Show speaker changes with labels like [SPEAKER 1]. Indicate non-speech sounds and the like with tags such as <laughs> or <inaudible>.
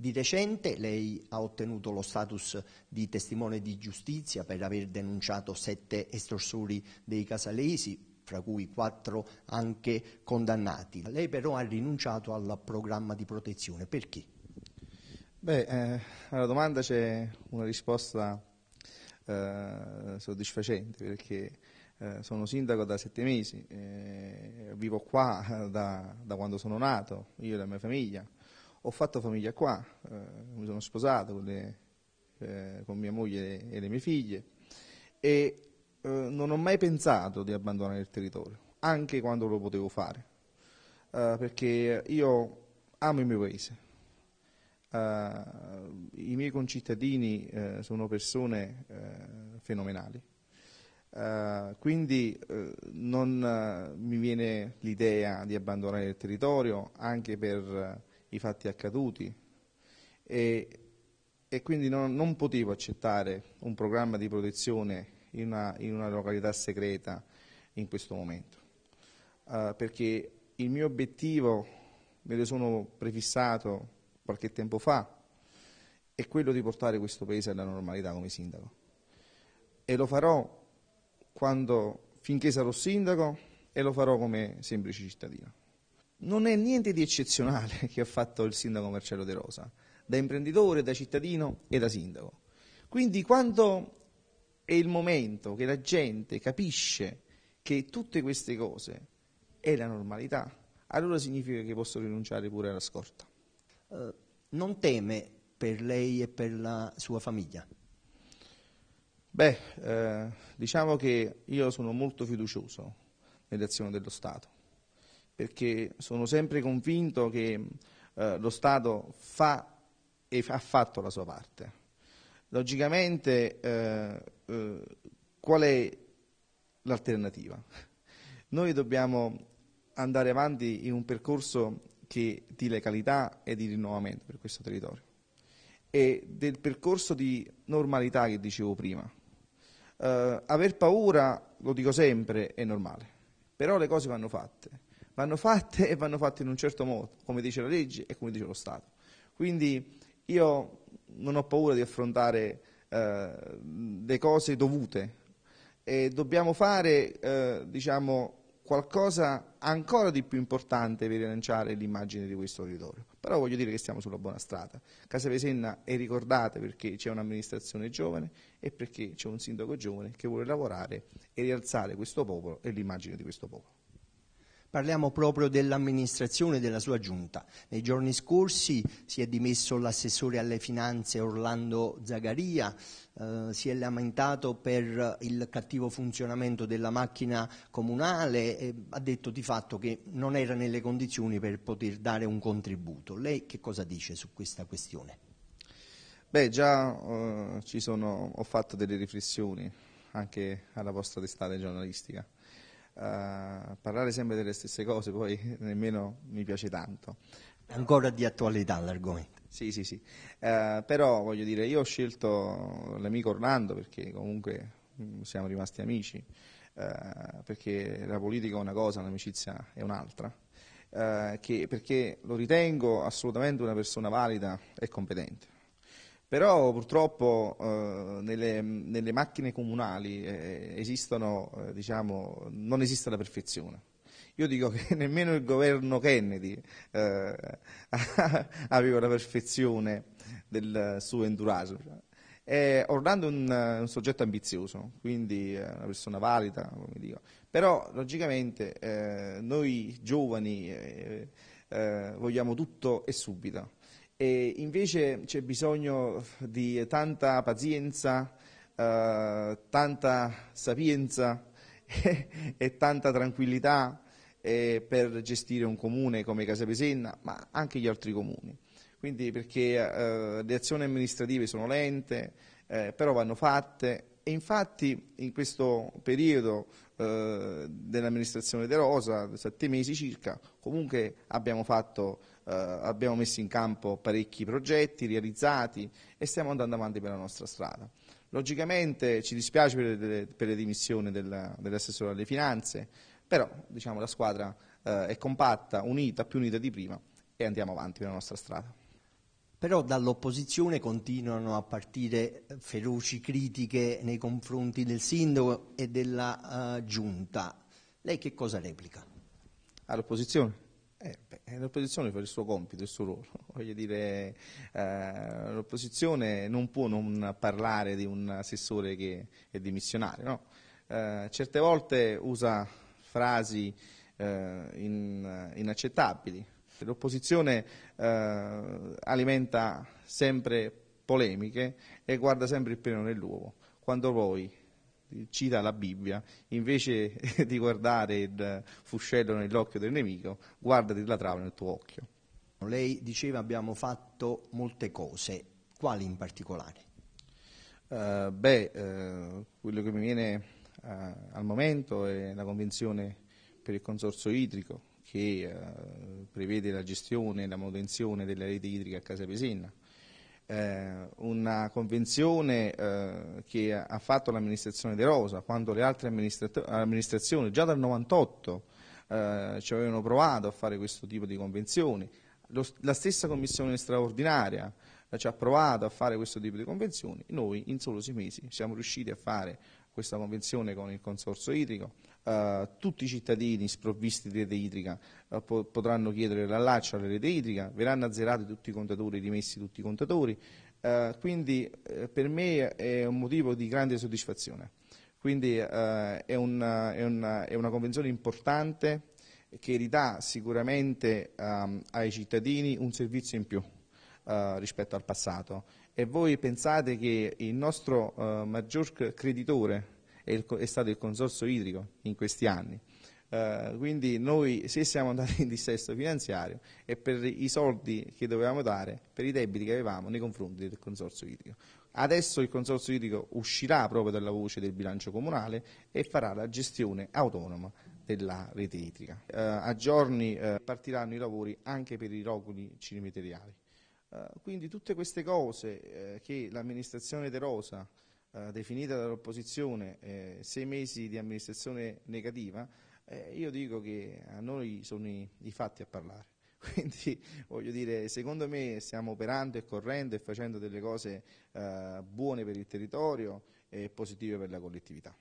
[SPEAKER 1] Di recente lei ha ottenuto lo status di testimone di giustizia per aver denunciato sette estorsori dei casalesi, fra cui quattro anche condannati. Lei però ha rinunciato al programma di protezione, perché?
[SPEAKER 2] Beh, eh, alla domanda c'è una risposta eh, soddisfacente perché eh, sono sindaco da sette mesi, eh, vivo qua eh, da, da quando sono nato, io e la mia famiglia ho fatto famiglia qua, eh, mi sono sposato con, le, eh, con, mia moglie e le mie figlie e eh, non ho mai pensato di abbandonare il territorio, anche quando lo potevo fare, eh, perché io amo il mio paese. Eh, I miei concittadini eh, sono persone fenomenali, quindi non mi viene l'idea di abbandonare il territorio anche per i fatti accaduti e, e quindi non, non, potevo accettare un programma di protezione in una, in una località segreta in questo momento, uh, perché il mio obiettivo me lo sono prefissato qualche tempo fa, è quello di portare questo paese alla normalità come sindaco. E lo farò quando, finché sarò sindaco e lo farò come semplice cittadino non è niente di eccezionale <laughs> che ha fatto il sindaco Marcello De Rosa, da imprenditore, da cittadino e da sindaco. Quindi quando è il momento che la gente capisce che tutte queste cose è la normalità, allora significa che posso rinunciare pure alla scorta. Uh, non teme per lei e per la sua famiglia? Beh, eh, diciamo che io sono molto fiducioso nell'azione dello Stato perché sono sempre convinto che eh, lo Stato fa e ha fatto la sua parte. Logicamente eh, eh, qual è l'alternativa? <laughs> Noi dobbiamo andare avanti in un percorso che, di legalità e di rinnovamento per questo territorio e del percorso di normalità che dicevo prima. Eh, aver paura, lo dico sempre, è normale, però le cose vanno fatte vanno fatte e vanno fatte in un certo modo, come dice la legge e come dice lo Stato. Quindi io non ho paura di affrontare eh, le cose dovute e dobbiamo fare eh, diciamo, qualcosa ancora di più importante per rilanciare l'immagine di questo territorio. Però voglio dire che siamo sulla buona strada. Casa Vesenna è ricordata perché c'è un'amministrazione giovane e perché c'è un sindaco giovane che vuole lavorare e rialzare questo popolo e l'immagine di questo popolo.
[SPEAKER 1] Parliamo proprio dell'amministrazione della sua giunta. Nei giorni scorsi si è dimesso l'assessore alle finanze Orlando Zagaria, eh, si è lamentato per il cattivo funzionamento della macchina comunale, e ha detto di fatto che non era nelle condizioni per poter dare un contributo. Lei che cosa dice su questa questione?
[SPEAKER 2] Beh, già eh, sono, ho fatto delle riflessioni anche alla vostra testata giornalistica parlare sempre delle stesse cose, poi nemmeno mi piace tanto. Ancora di attualità l'argomento. Sì, sì, sì. Eh, però voglio dire, io ho scelto l'amico Orlando perché comunque mm, siamo rimasti amici, eh, perché la politica è una cosa, l'amicizia è un'altra. Eh, che, perché lo ritengo assolutamente una persona valida e competente però purtroppo eh, nelle, nelle, macchine comunali eh, esistono, eh, diciamo, non esiste la perfezione. Io dico che <laughs> nemmeno il governo Kennedy eh, <laughs> aveva la perfezione del suo entourage. Orlando è un, un, soggetto ambizioso, quindi eh, una persona valida, Però logicamente eh, noi giovani vogliamo tutto e subito e invece c'è bisogno di tanta pazienza, eh, tanta sapienza <laughs> e tanta tranquillità eh, per gestire un comune come Casa Pesenna, ma anche gli altri comuni. Quindi perché eh, le azioni amministrative sono lente, eh, però vanno fatte e infatti in questo periodo eh, dell'amministrazione De Rosa, sette mesi circa, comunque abbiamo fatto eh, abbiamo messo in campo parecchi progetti realizzati e stiamo andando avanti per la nostra strada. Logicamente ci dispiace per le, per le dimissioni del, dell'assessore alle finanze, però diciamo, la squadra eh, è compatta, unita, più unita di prima e andiamo avanti per la nostra strada.
[SPEAKER 1] Però dall'opposizione continuano a partire feroci critiche nei confronti del sindaco e della uh, giunta. Lei che cosa replica?
[SPEAKER 2] All'opposizione? Eh, eh, l'opposizione fa il suo compito, il suo ruolo. <laughs> Voglio dire, eh, l'opposizione non può non parlare di un assessore che è dimissionario. No? Eh, certe volte usa frasi eh, in, inaccettabili. L'opposizione eh, alimenta sempre polemiche e guarda sempre il pelo nell'uovo, quando poi cita la Bibbia, invece <laughs> di guardare il fuscello nell'occhio
[SPEAKER 1] del nemico, guardati la trave nel tuo occhio. Lei diceva abbiamo fatto molte cose, quali in particolare? Uh, beh, uh,
[SPEAKER 2] quello che mi viene uh, al momento è la convenzione per il consorzio idrico che prevede la gestione e la manutenzione della rete idrica a Casa Casapesenna. Eh, una convenzione eh, che ha fatto l'amministrazione De Rosa quando le altre amministrazioni già dal 98 eh, ci avevano provato a fare questo tipo di convenzioni Lo, la stessa commissione straordinaria ci ha provato a fare questo tipo di convenzioni noi in solo sei mesi siamo riusciti a fare questa convenzione con il consorzio idrico eh, tutti i cittadini sprovvisti di rete idrica eh, potranno chiedere l'allaccio alla rete idrica, verranno azzerati tutti i contatori, rimessi tutti i contatori, eh, quindi eh, per me è un motivo di grande soddisfazione. Quindi è una, è, una, è una convenzione importante che ridà sicuramente um, ai cittadini un servizio in più uh, rispetto al passato e voi pensate che il nostro uh, maggior creditore è, il, è stato il consorzio idrico in questi anni. Uh, quindi noi se siamo andati in dissesto finanziario è per i soldi che dovevamo dare per i debiti che avevamo nei confronti del consorzio idrico. Adesso il consorzio idrico uscirà proprio dalla voce del bilancio comunale e farà la gestione autonoma della rete idrica. Uh, a giorni uh, partiranno i lavori anche per i rogoli cilimeteriali. quindi tutte queste cose che l'amministrazione De Rosa eh, definita dall'opposizione eh, sei mesi di amministrazione negativa, eh, io dico che a noi sono i, i fatti a parlare. <laughs> Quindi voglio dire, secondo me stiamo operando e correndo e facendo delle cose eh, buone per il territorio e positive per la collettività.